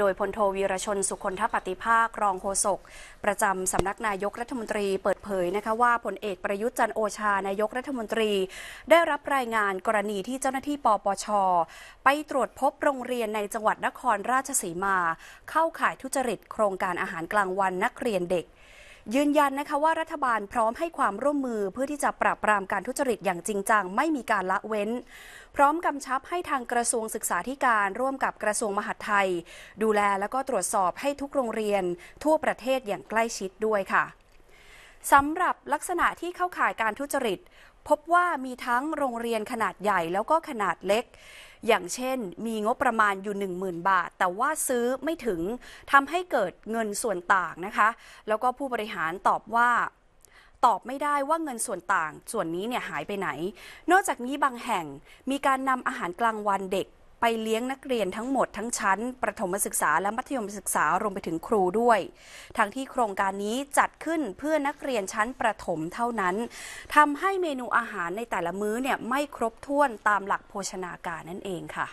โดยพลโทวีรชนสุคนทปฏิภาค รองโฆษกประจำสำนักนายกรัฐมนตรีเปิดเผยนะคะว่าพลเอกประยุทธ์จันโอชานายกรัฐมนตรี ได้รับรายงานกรณีที่เจ้าหน้าที่ปปช ไปตรวจพบโรงเรียนในจังหวัดนครราชสีมา เข้าข่ายทุจริตโครงการอาหารกลางวันนักเรียนเด็กยืนยันนะคะว่ารัฐบาลพร้อมให้ความร่วมมือเพื่อที่จะปราบปรามการทุจริตอย่างจริงจังไม่มีการละเว้น พร้อมกำชับให้ทางกระทรวงศึกษาธิการร่วมกับกระทรวงมหาดไทย ดูแลและก็ตรวจสอบให้ทุกโรงเรียนทั่วประเทศอย่างใกล้ชิดด้วยค่ะสำหรับลักษณะที่เข้าข่ายการทุจริต พบว่ามีทั้งโรงเรียนขนาดใหญ่แล้วก็ขนาดเล็กอย่างเช่นมีงบประมาณอยู่10,000บาท แต่ว่าซื้อไม่ถึงทำให้เกิดเงินส่วนต่างนะคะ แล้วก็ผู้บริหารตอบว่า ตอบไม่ได้ว่าเงินส่วนต่าง ส่วนนี้เนี่ยหายไปไหน นอกจากนี้บางแห่งมีการนำอาหารกลางวันเด็กไปเลี้ยงนักเรียนทั้งหมดทั้งชั้นประถมศึกษาและมัธยมศึกษารวมไปถึงครูด้วย ทั้งที่โครงการนี้จัดขึ้นเพื่อนักเรียนชั้นประถมเท่านั้น ทำให้เมนูอาหารในแต่ละมื้อเนี่ยไม่ครบถ้วนตามหลักโภชนาการนั่นเองค่ะ